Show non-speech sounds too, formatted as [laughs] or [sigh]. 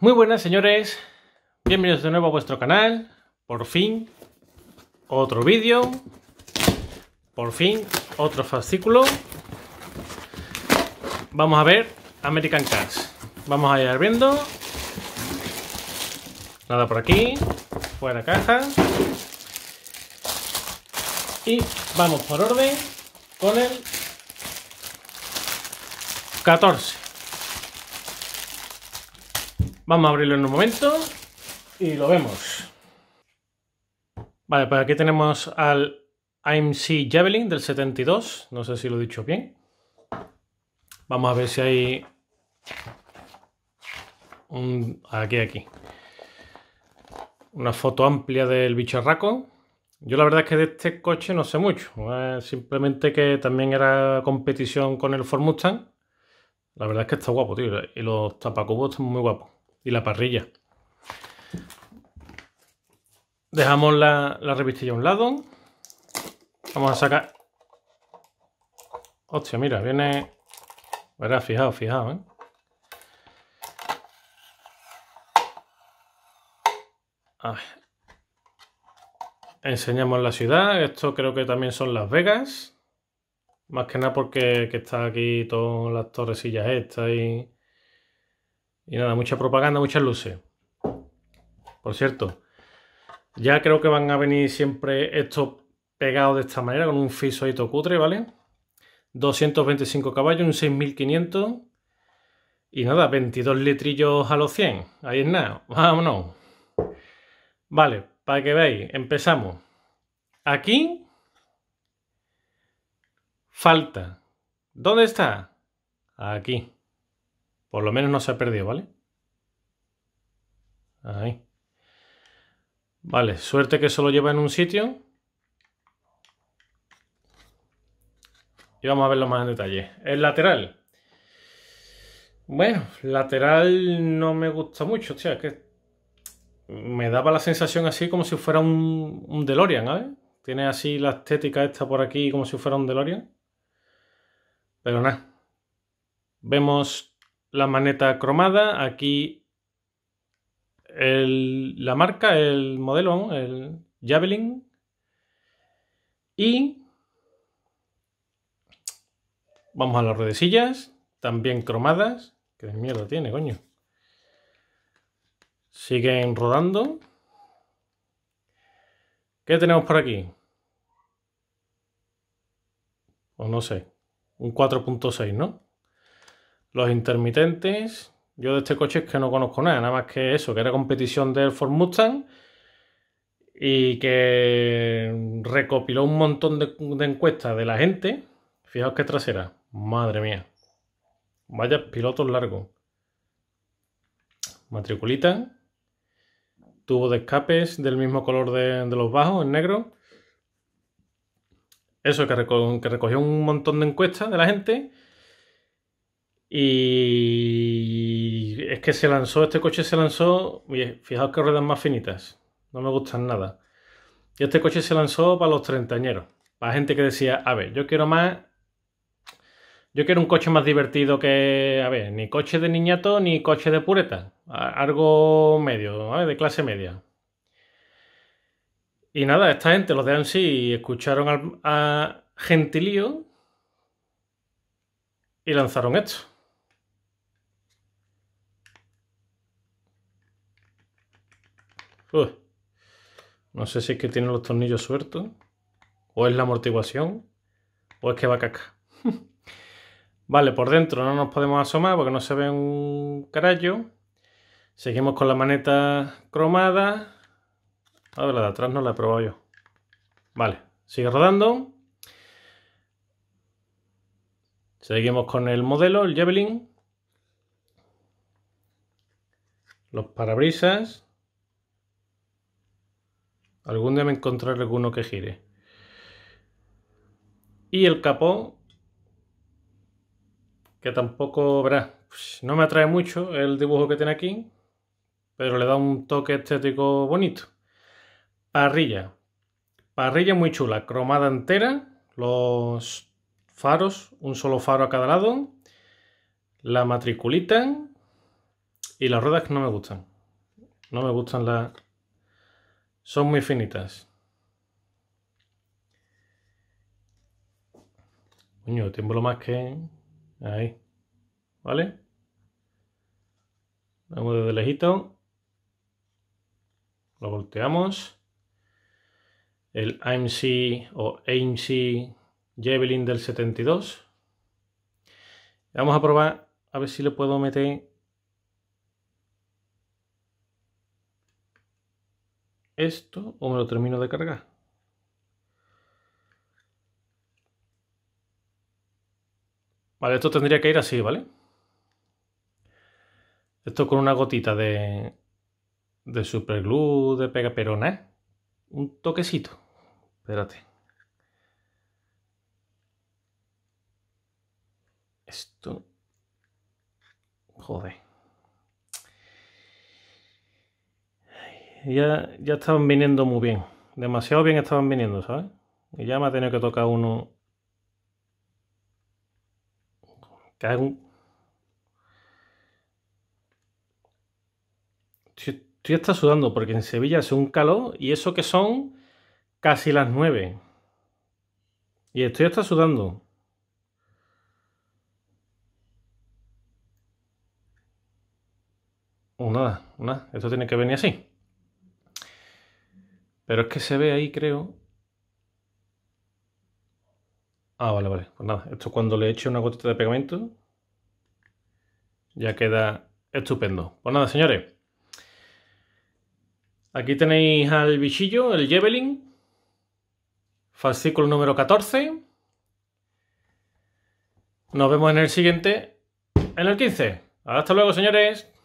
Muy buenas señores, bienvenidos de nuevo a vuestro canal, por fin otro vídeo, por fin otro fascículo. Vamos a ver American Cars, vamos a ir viendo, nada por aquí, fuera caja, y vamos por orden con el 14. Vamos a abrirlo en un momento y lo vemos. Vale, pues aquí tenemos al IMC Javelin del 72. No sé si lo he dicho bien. Vamos a ver si hay un... Aquí, aquí. Una foto amplia del bicharraco. Yo la verdad es que de este coche no sé mucho. simplemente que también era competición con el Ford Mustang. La verdad es que está guapo, tío. Y los tapacubos están muy guapos y la parrilla. Dejamos la, revistilla a un lado. Vamos a sacar... Hostia, mira, viene... Verá, fijaos, fijaos, ¿eh? Enseñamos la ciudad. Esto creo que también son Las Vegas. Más que nada porque está aquí todas las torrecillas estas y y nada, mucha propaganda, muchas luces. Por cierto, ya creo que van a venir siempre estos pegados de esta manera, con un fiso cutre, ¿vale? 225 caballos, un 6500. Y nada, 22 litrillos a los 100. Ahí es nada. Vámonos. Vale, para que veáis, empezamos. Aquí falta. ¿Dónde está? Aquí. Por lo menos no se ha perdido, ¿vale? Ahí. Vale, suerte que solo lleva en un sitio. Y vamos a verlo más en detalle. El lateral. Bueno, lateral no me gusta mucho, O es que me daba la sensación así como si fuera un, un DeLorean, ¿sabes? Tiene así la estética esta por aquí como si fuera un DeLorean. Pero nada. Vemos la maneta cromada, aquí la marca, el modelo, el Javelin. Y vamos a las ruedecillas, también cromadas. que mierda tiene, coño? Siguen rodando. ¿Qué tenemos por aquí? O no sé, un 4.6, ¿no? Los intermitentes, yo de este coche es que no conozco nada, nada más que eso, que era competición del Ford Mustang y que recopiló un montón de, encuestas de la gente. Fijaos qué trasera, madre mía. Vaya pilotos largo Matriculita. Tubo de escapes del mismo color de, los bajos, en negro. Eso, que recogió un montón de encuestas de la gente y es que se lanzó, este coche se lanzó, oye, fijaos que ruedas más finitas, no me gustan nada. Y este coche se lanzó para los treintañeros, para gente que decía, a ver, yo quiero más, yo quiero un coche más divertido que, a ver, ni coche de niñato ni coche de pureta, algo medio, de clase media. Y nada, esta gente, los de ANSI, escucharon a Gentilío y lanzaron esto. No sé si es que tiene los tornillos sueltos, o es la amortiguación, o es que va caca. [laughs] vale, por dentro no nos podemos asomar porque no se ve un carallo. Seguimos con la maneta cromada. A ver, la de atrás no la he probado yo. Vale, sigue rodando. Seguimos con el modelo, el Javelin. Los parabrisas. Algún día me encontraré alguno que gire. Y el capó, que tampoco, verás, no me atrae mucho el dibujo que tiene aquí, pero le da un toque estético bonito. Parrilla. Parrilla muy chula, cromada entera, los faros, un solo faro a cada lado, la matriculita y las ruedas que no me gustan. No me gustan las son muy finitas. Coño, lo más que ahí. ¿Vale? Vamos desde lejito. Lo volteamos. El AMC o AMC Javelin del 72. Vamos a probar a ver si le puedo meter esto o me lo termino de cargar. Vale, esto tendría que ir así, ¿vale? Esto con una gotita de, de superglue, de pega perona, ¿eh? Un toquecito. Espérate. Esto... Joder. ya, estaban viniendo muy bien. Demasiado bien estaban viniendo, ¿sabes? Y ya me ha tenido que tocar uno. un. Estoy, hasta sudando porque en Sevilla hace un calor y eso que son casi las nueve. Y estoy hasta sudando. Pues nada, nada. Esto tiene que venir así. Pero es que se ve ahí, creo. Ah, vale, vale. Pues nada, esto cuando le eche una gotita de pegamento ya queda estupendo. Pues nada, señores. Aquí tenéis al bichillo, el Jevelin. Fascículo número 14. Nos vemos en el siguiente, en el 15. Hasta luego, señores.